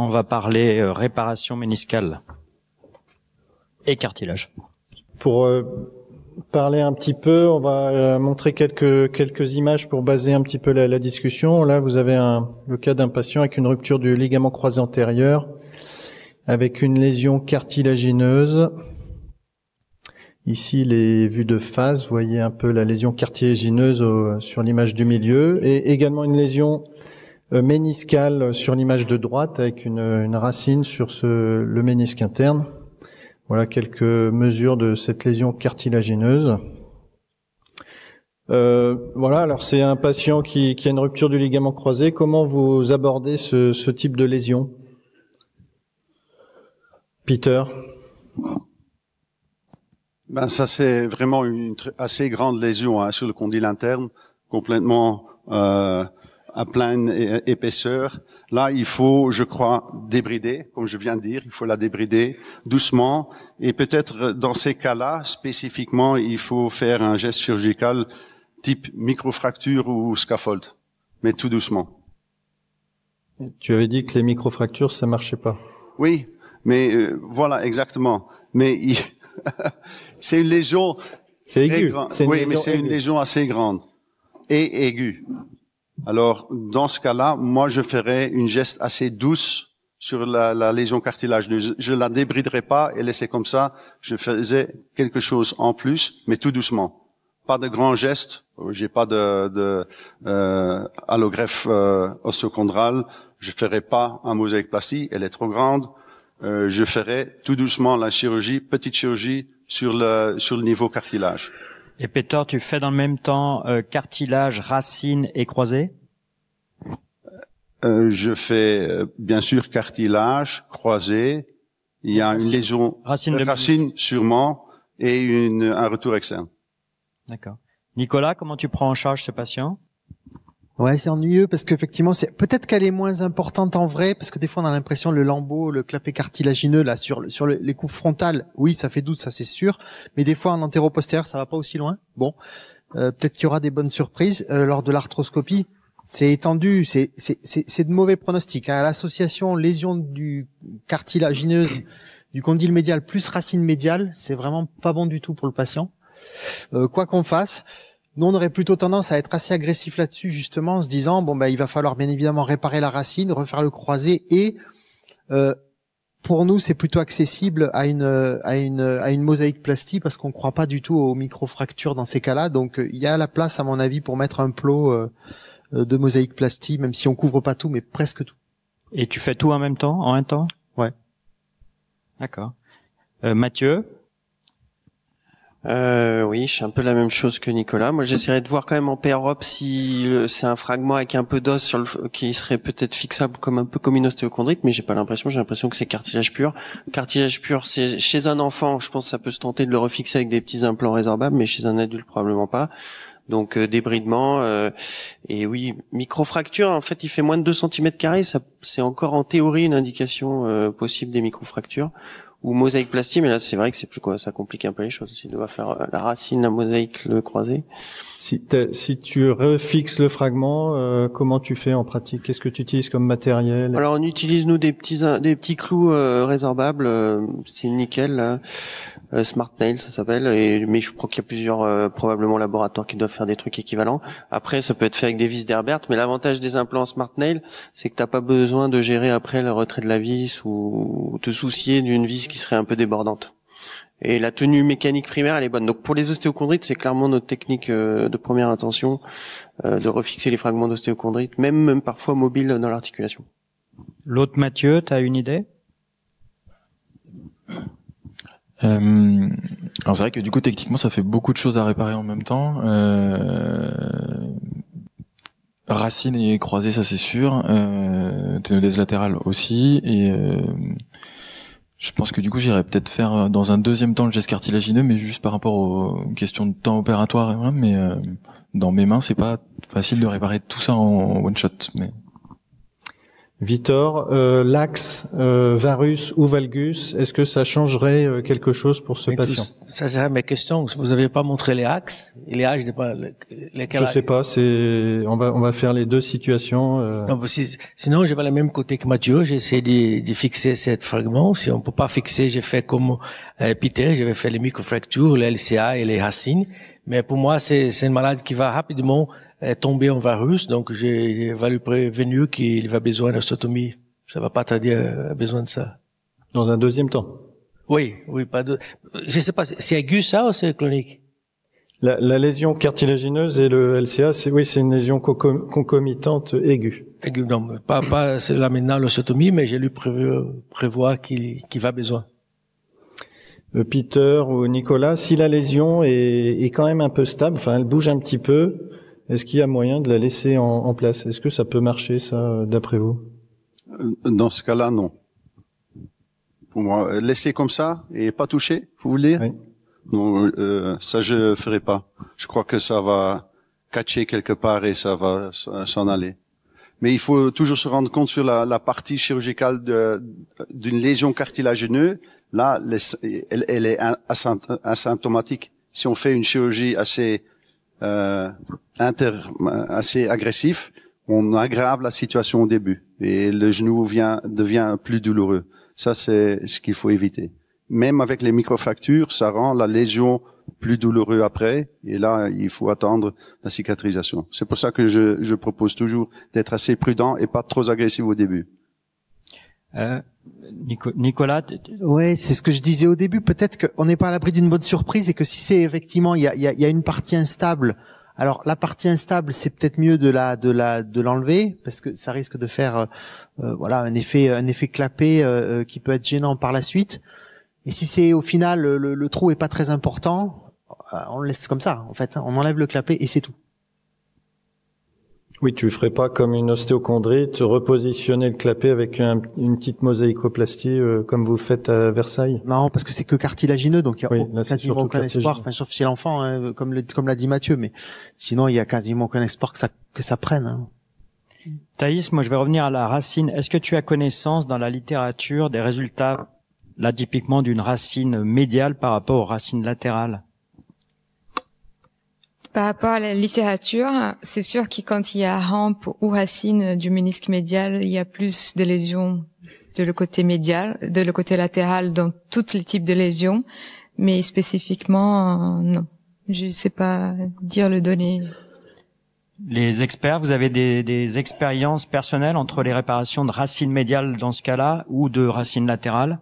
on va parler euh, réparation méniscale et cartilage. Pour euh, parler un petit peu, on va euh, montrer quelques quelques images pour baser un petit peu la, discussion. Là, vous avez le cas d'un patient avec une rupture du ligament croisé antérieur, avec une lésion cartilagineuse. Ici, les vues de face, vous voyez un peu la lésion cartilagineuse sur l'image du milieu, et également une lésion euh, méniscale sur l'image de droite avec une, racine sur ce, le ménisque interne. Voilà quelques mesures de cette lésion cartilagineuse. Euh, voilà, alors c'est un patient qui, qui, a une rupture du ligament croisé. Comment vous abordez ce, type de lésion Peter ben, Ça, c'est vraiment une assez grande lésion hein, sur le condyle interne, complètement euh, à pleine épaisseur. Là, il faut, je crois, débrider, comme je viens de dire, il faut la débrider doucement. Et peut-être euh, dans ces cas-là, spécifiquement, il faut faire un geste chirurgical type microfracture ou scaffold, mais tout doucement. Tu avais dit que les microfractures, ça marchait pas. Oui, mais euh, voilà, exactement. Mais c'est une lésion. C'est aigu. Oui, mais c'est une lésion assez grande et aiguë. Alors, dans ce cas-là, moi, je ferais une geste assez douce sur la, lésion cartilage. Je, ne la débriderais pas et laissais comme ça. Je faisais quelque chose en plus, mais tout doucement. Pas de grands gestes. Euh, j'ai pas de, de euh, allogreffe euh, osteochondrale. Je ferai pas un mosaïque plastique. Elle est trop grande. Euh, je ferais tout doucement la chirurgie, petite chirurgie sur le sur le niveau cartilage. Et Peter, tu fais dans le même temps euh, cartilage, racine et croisé euh, Je fais euh, bien sûr cartilage, croisé, Il y a une lésion racine, de racine sûrement et un retour externe. D'accord. Nicolas, comment tu prends en charge ce patient Ouais, c'est ennuyeux parce qu'effectivement, c'est peut-être qu'elle est moins importante en vrai parce que des fois on a l'impression le lambeau, le clapet cartilagineux là sur sur les coupes frontales. Oui, ça fait doute, ça c'est sûr. Mais des fois en antéro-postérieur, ça va pas aussi loin. Bon, euh, peut-être qu'il y aura des bonnes surprises euh, lors de l'arthroscopie. C'est étendu, c'est c'est de mauvais pronostics. Hein. L'association lésion du cartilagineuse du condyle médial plus racine médiale, c'est vraiment pas bon du tout pour le patient. Euh, quoi qu'on fasse, nous, on aurait plutôt tendance à être assez agressif là-dessus, justement, en se disant, bon, ben, il va falloir bien évidemment réparer la racine, refaire le croisé, et euh, pour nous, c'est plutôt accessible à une, à une, à une mosaïque plastique, parce qu'on ne croit pas du tout aux microfractures dans ces cas-là. Donc, euh, il y a la place, à mon avis, pour mettre un plot euh, de mosaïque plastique, même si on couvre pas tout, mais presque tout. Et tu fais tout en même temps, en un temps Ouais. D'accord. Mathieu, euh, oui, je suis un peu la même chose que Nicolas. Moi, j'essaierai de voir quand même en p si c'est un fragment avec un peu d'os sur le, qui serait peut-être fixable comme un peu comme une ostéochondrite, mais j'ai pas l'impression. J'ai l'impression que c'est cartilage pur. Cartilage pur, c'est chez un enfant, je pense, que ça peut se tenter de le refixer avec des petits implants résorbables, mais chez un adulte probablement pas. Donc euh, débridement euh, et oui, microfracture en fait, il fait moins de 2 cm carrés, c'est encore en théorie une indication euh, possible des microfractures ou mosaïque plastique, mais là c'est vrai que c'est plus quoi, ça complique un peu les choses. Il doit faire euh, la racine, la mosaïque, le croisé. Si, si tu refixes le fragment, euh, comment tu fais en pratique Qu'est-ce que tu utilises comme matériel Alors on utilise nous des petits euh, des petits clous résorbables, c'est nickel, là. Smart Nail ça s'appelle. Et mais je crois qu'il y a plusieurs probablement laboratoires qui doivent faire des trucs équivalents. Après ça peut être fait avec des vis d'Herbert, mais l'avantage des implants Smart Nail, c'est que t'as pas besoin de gérer après le retrait de la vis ou te soucier d'une vis qui serait un peu débordante. Et la tenue mécanique primaire, elle est bonne. Donc pour les ostéochondrites, c'est clairement notre technique euh, de première intention euh, de refixer les fragments d'ostéochondrite, même, même parfois mobiles dans l'articulation. L'autre Mathieu, tu as une idée euh, alors c'est vrai que du coup techniquement ça fait beaucoup de choses à réparer en même temps. Euh, racines et croisées ça c'est sûr. Euh, ténodèse latérale aussi et je pense que du coup, j'irai peut-être faire euh, dans un deuxième temps le geste cartilagineux, mais juste par rapport aux questions de temps opératoire. Et voilà, mais euh, dans mes mains, c'est pas facile de réparer tout ça en one shot. Mais Vitor, euh, l'axe euh, varus ou valgus, est-ce que ça changerait euh, quelque chose pour ce patient Ça, c'est ma question. Vous n'avez pas montré les axes et les âges, pas Je sais pas. on va on va faire les deux situations. sinon, je vais le même côté que Mathieu. J'ai essayé de, fixer cette fragment. Si on peut pas fixer, j'ai fait comme Peter. J'avais fait les microfractures, les LCA et les racines. Mais pour moi, c'est c'est une malade qui va rapidement est tombé en varus, donc j'ai valu prévenu qu'il va besoin d'astrotomie. Ça va pas tarder à, a besoin de ça. Dans un deuxième temps. Oui, oui, pas de. Je sais pas, c'est aigu ça ou c'est chronique la, la, lésion cartilagineuse et le LCA, c'est oui, c'est une lésion concomitante aiguë. Aiguë, non, pas pas c'est là maintenant l'ostomie mais j'ai lu prévu, prévoit qu'il qu va besoin. Euh, Peter ou Nicolas, si la lésion est, est, quand même un peu stable, enfin elle bouge un petit peu, est-ce qu'il y a moyen de la laisser en, place Est-ce que ça peut marcher, ça, d'après vous euh, Dans ce cas-là, non. Pour moi, laisser comme ça et pas toucher, vous voulez oui. Non, euh, ça je ferai pas. Je crois que ça va catcher quelque part et ça va s'en aller. Mais il faut toujours se rendre compte sur la, partie chirurgicale d'une lésion cartilagineuse. Là, elle est asymptomatique. Si on fait une chirurgie assez euh, euh, assez agressif, on aggrave la situation au début et le genou vient, devient plus douloureux. Ça, c'est ce qu'il faut éviter. Même avec les microfractures, ça rend la lésion plus douloureuse après. Et là, il faut attendre la cicatrisation. C'est pour ça que je propose toujours d'être assez prudent et pas trop agressif au début. Euh, Nicolas, ouais, c'est ce que je disais au début. Peut-être qu'on n'est pas à l'abri d'une bonne surprise et que si c'est effectivement il y a, une partie instable. Alors la partie instable, c'est peut-être mieux de la la de l'enlever parce que ça risque de faire euh, euh, voilà un effet un effet clapé qui peut être gênant par la suite. Et si c'est au final le, le, trou est pas très important, on le laisse comme ça en fait. Hein. On enlève le clapet et c'est tout. Oui, tu ne ferais pas comme une ostéochondrite, repositionner le clapet avec une petite mosaïcoplastie euh, comme vous faites à Versailles Non, parce que c'est que cartilagineux, donc il n'y a quasiment aucun espoir, enfin, sauf chez l'enfant, hein, comme l'a dit Mathieu, mais sinon il n'y a quasiment aucun espoir que ça, que ça prenne. Hein. Thaïs, moi je vais revenir à la racine. Est-ce que tu as connaissance dans la littérature des résultats, là typiquement d'une racine médiale par rapport aux racines latérales par rapport à la littérature, c'est sûr que quand il y a rampe ou racine du ménisque médial, il y a plus de lésions de le côté médial, de le côté latéral dans tous les types de lésions, mais spécifiquement, euh, non. Je ne sais pas dire le donné. Les experts, vous avez des, des expériences personnelles entre les réparations de racines médiales dans ce cas-là ou de racines latérales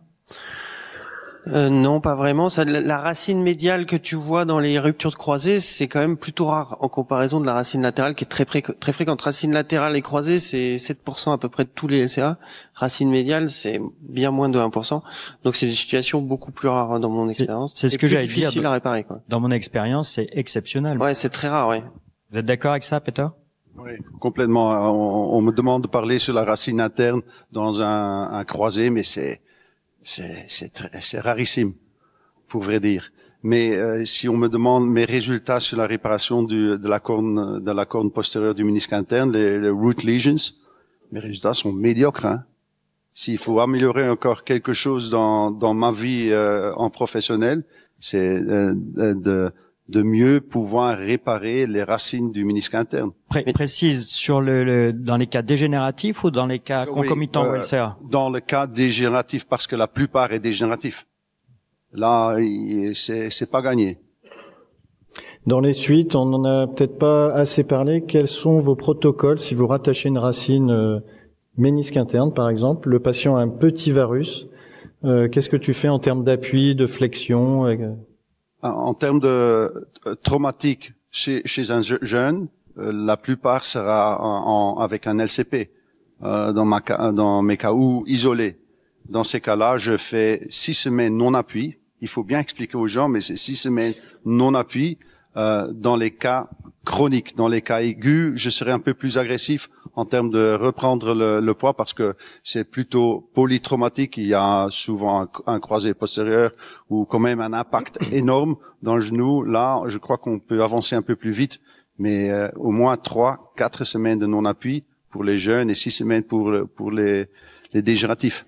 euh, non, pas vraiment. la, racine médiale que tu vois dans les ruptures de croisées, c'est quand même plutôt rare en comparaison de la racine latérale qui est très, très fréquente. Racine latérale et croisée, c'est 7% à peu près de tous les LCA. Racine médiale, c'est bien moins de 1%. Donc c'est des situations beaucoup plus rare dans mon expérience. C'est ce que difficile à réparer. Dans mon expérience, c'est exceptionnel. Ouais, c'est très rare, oui. Vous êtes d'accord avec ça, Peter oui, complètement. On, me demande de parler sur la racine interne dans un croisé, mais c'est c'est rarissime, pour vrai dire. Mais euh, si on me demande mes résultats sur la réparation du, de la corne de la corne postérieure du ménisque interne, les, les, root lesions, mes résultats sont médiocres. Hein. S'il faut améliorer encore quelque chose dans, dans ma vie euh, en professionnel, c'est euh, de de mieux pouvoir réparer les racines du ménisque interne. précise sur le, dans les cas dégénératifs ou dans les cas concomitants oui, euh, Dans le cas dégénératif parce que la plupart est dégénératif. Là, c'est pas gagné. Dans les suites, on n'en a peut-être pas assez parlé. Quels sont vos protocoles si vous rattachez une racine euh, ménisque interne, par exemple Le patient a un petit varus. Euh, qu'est-ce que tu fais en termes d'appui, de flexion euh, en termes de euh, traumatique chez, un jeune, euh, la plupart sera avec un LCP euh, dans, ma, dans mes cas ou isolé. Dans ces cas-là, je fais six semaines non appui. Il faut bien expliquer aux gens, mais c'est six semaines non appui dans les cas chronique. Dans les cas aigus, je serais un peu plus agressif en termes de reprendre le, poids parce que c'est plutôt polytraumatique. Il y a souvent un, croisé postérieur ou quand même un impact énorme dans le genou. Là, je crois qu'on peut avancer un peu plus vite, mais euh, au moins trois, quatre semaines de non-appui pour les jeunes et six semaines pour, pour les, les dégénératifs.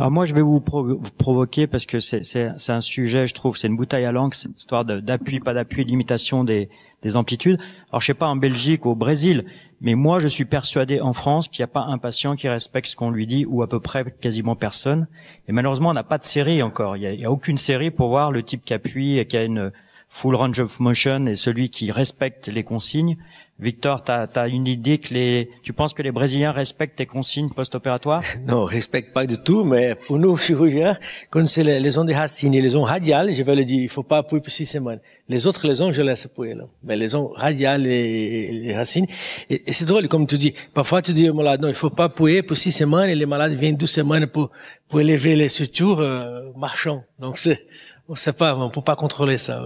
Alors moi, je vais vous, provoquer parce que c'est un sujet, je trouve, c'est une bouteille à langue, c'est une histoire d'appui, pas d'appui, limitation des, amplitudes. Alors je sais pas en Belgique ou au Brésil, mais moi, je suis persuadé en France qu'il n'y a pas un patient qui respecte ce qu'on lui dit ou à peu près quasiment personne. Et malheureusement, on n'a pas de série encore. Il n'y a, aucune série pour voir le type qui appuie et qui a une full range of motion est celui qui respecte les consignes. Victor, tu as, une idée que les, tu penses que les Brésiliens respectent tes consignes post-opératoires Non, respectent pas du tout, mais pour nous chirurgiens, quand c'est les, les, ondes racines et les ondes radiales, je vais le dire, il faut pas appuyer pour six semaines. Les autres, les ondes, je laisse appuyer. Là. Mais les ondes radiales et, les racines, et, c'est drôle, comme tu dis, parfois tu dis aux oh, malades non, il faut pas appuyer pour six semaines, et les malades viennent deux semaines pour, pour élever les sutures euh, marchant. Donc c'est, on sait pas, on peut pas contrôler ça.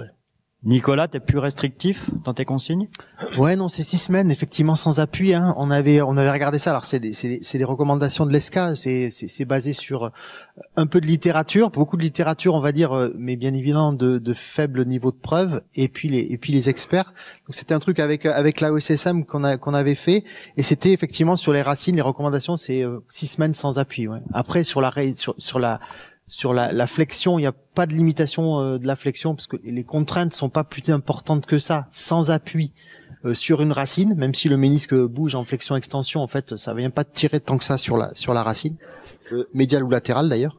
Nicolas, t'es plus restrictif dans tes consignes Ouais, non, c'est six semaines, effectivement, sans appui. Hein. On avait, on avait regardé ça. Alors, c'est des, des, des, recommandations de l'ESCA. C'est, basé sur euh, un peu de littérature, beaucoup de littérature, on va dire, euh, mais bien évidemment de, de faible niveau de preuve. Et puis les, et puis les experts. Donc, c'était un truc avec euh, avec la OSSM qu'on a qu'on avait fait. Et c'était effectivement sur les racines, les recommandations, c'est six semaines sans appui. Ouais. Après, sur la sur la sur la, flexion, il n'y a pas de limitation euh, de la flexion parce que les contraintes sont pas plus importantes que ça. Sans appui euh, sur une racine, même si le ménisque bouge en flexion-extension, en fait, ça vient pas de tirer tant que ça sur la sur la racine, euh, médiale ou latérale d'ailleurs.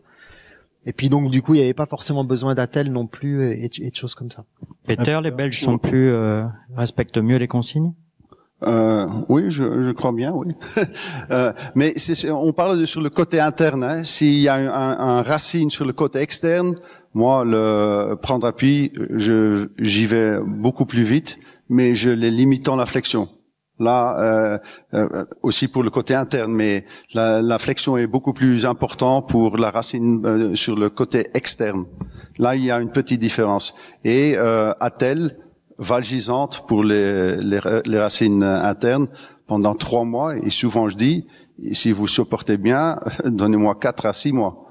Et puis donc du coup, il n'y avait pas forcément besoin d'attel non plus et, de choses comme ça. Peter, les Belges sont plus respectent mieux les consignes. Euh, oui, je, je, crois bien, oui. euh, mais on parle sur le côté interne. Hein. S'il y a un, racine sur le côté externe, moi, le prendre appui, je, j'y vais beaucoup plus vite, mais je les limite en la flexion. Là, euh, euh aussi pour le côté interne, mais la, la flexion est beaucoup plus importante pour la racine euh, sur le côté externe. Là, il y a une petite différence. Et à euh, tel, valgisante pour les, racines internes pendant trois mois. Et souvent, je dis, si vous supportez bien, donnez-moi quatre à six mois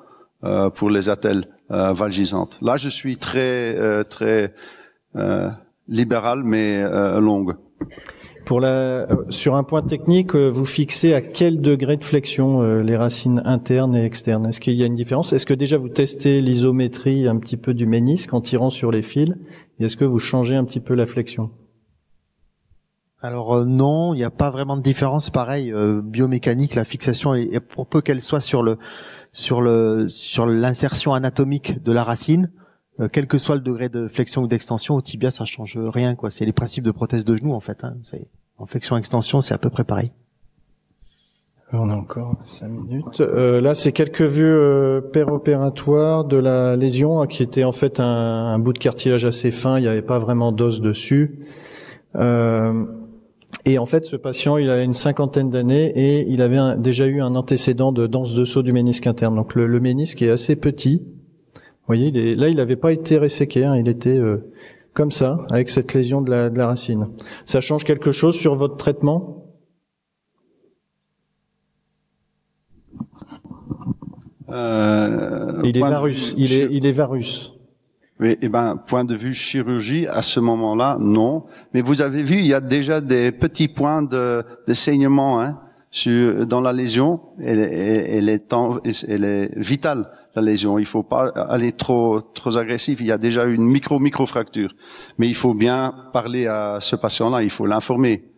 euh, pour les attelles euh, valgisantes. Là, je suis très euh, très libéral, mais longue. Pour la, sur un point technique, vous fixez à quel degré de flexion les racines internes et externes Est-ce qu'il y a une différence Est-ce que déjà vous testez l'isométrie un petit peu du ménisque en tirant sur les fils est-ce que vous changez un petit peu la flexion alors euh, non, il n'y a pas vraiment de différence. Pareil, euh, biomécanique, la fixation, est, pour peu qu'elle soit sur le sur le sur l'insertion anatomique de la racine, euh, quel que soit le degré de flexion ou d'extension, au tibia ça change rien quoi. C'est les principes de prothèse de genou en fait. Hein. En flexion extension, c'est à peu près pareil. On a encore cinq minutes. Euh, là, c'est quelques vues euh, péropératoires de la lésion, hein, qui était en fait un, bout de cartilage assez fin, il n'y avait pas vraiment d'os dessus. Euh, et en fait, ce patient, il avait une cinquantaine d'années et il avait déjà eu un antécédent de danse de saut du ménisque interne. Donc le, le ménisque est assez petit. Vous voyez, là, il n'avait pas été resséqué, hein. il était euh, comme ça, avec cette lésion de la racine. Ça change quelque chose sur votre traitement Euh, il, est varus, il, est, il est varus. Oui, eh ben, point de vue chirurgie, à ce moment-là, non. Mais vous avez vu, il y a déjà des petits points de, de saignement hein, sur, dans la lésion. Elle, elle, est elle est vitale, la lésion. Il faut pas aller trop, trop agressif. Il y a déjà une micro-micro-fracture. Mais il faut bien parler à ce patient-là. Il faut l'informer.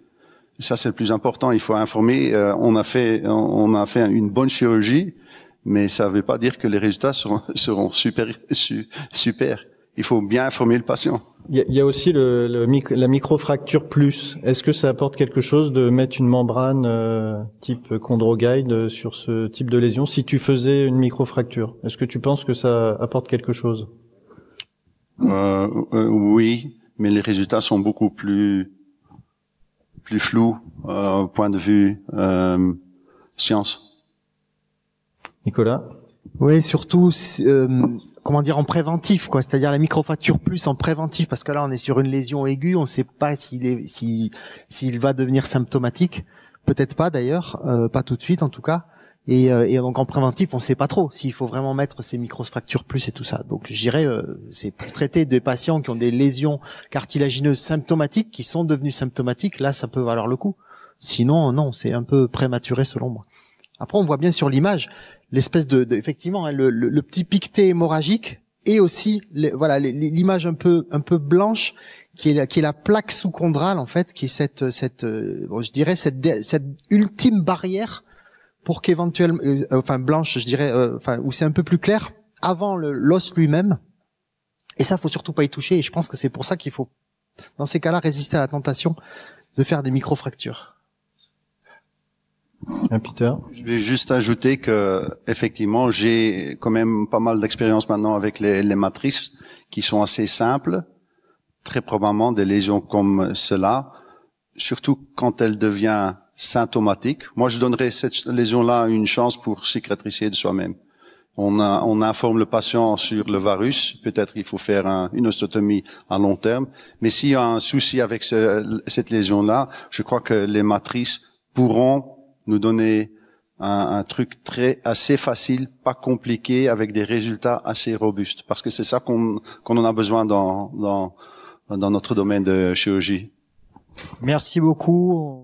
Ça, c'est le plus important. Il faut informer. Euh, on a fait, on a fait une bonne chirurgie mais ça ne veut pas dire que les résultats seront, super, super. Il faut bien informer le patient. Il y a, aussi le, la microfracture plus. Est-ce que ça apporte quelque chose de mettre une membrane euh, type chondroguide euh, sur ce type de lésion si tu faisais une microfracture Est-ce que tu penses que ça apporte quelque chose euh, Oui, mais les résultats sont beaucoup plus plus flous au point de vue science. Nicolas oui, surtout euh, comment dire en préventif, quoi. C'est-à-dire la microfracture plus en préventif, parce que là on est sur une lésion aiguë, on ne sait pas s'il est s'il va devenir symptomatique, peut-être pas d'ailleurs, euh, pas tout de suite en tout cas. Et, euh, donc en préventif, on ne sait pas trop s'il faut vraiment mettre ces microfractures plus et tout ça. Donc je dirais, c'est pour traiter des patients qui ont des lésions cartilagineuses symptomatiques, qui sont devenues symptomatiques. Là, ça peut valoir le coup. Sinon, non, c'est un peu prématuré selon moi. Après, on voit bien sur l'image, l'espèce de, effectivement hein, le, le, petit piqueté hémorragique et aussi les, voilà l'image un peu un peu blanche qui est la, qui est la plaque sous-chondrale en fait qui est cette cette euh, bon, je dirais cette cette ultime barrière pour qu'éventuellement euh, enfin blanche je dirais euh, enfin où c'est un peu plus clair avant l'os lui-même et ça faut surtout pas y toucher et je pense que c'est pour ça qu'il faut dans ces cas-là résister à la tentation de faire des micro-fractures. Hein, je vais juste ajouter que effectivement, j'ai quand même pas mal d'expérience maintenant avec les, matrices qui sont assez simples. Très probablement des lésions comme cela, surtout quand elle devient symptomatique. Moi, je donnerais cette lésion-là une chance pour cicatriser de soi-même. On, a, on, informe le patient sur le varus, peut-être il faut faire une ostotomie à long terme, mais s'il y a un souci avec cette lésion-là, je crois que les matrices pourront nous donner un, truc très assez facile, pas compliqué, avec des résultats assez robustes, parce que c'est ça qu'on en a besoin dans, dans, dans notre domaine de chirurgie. Merci beaucoup.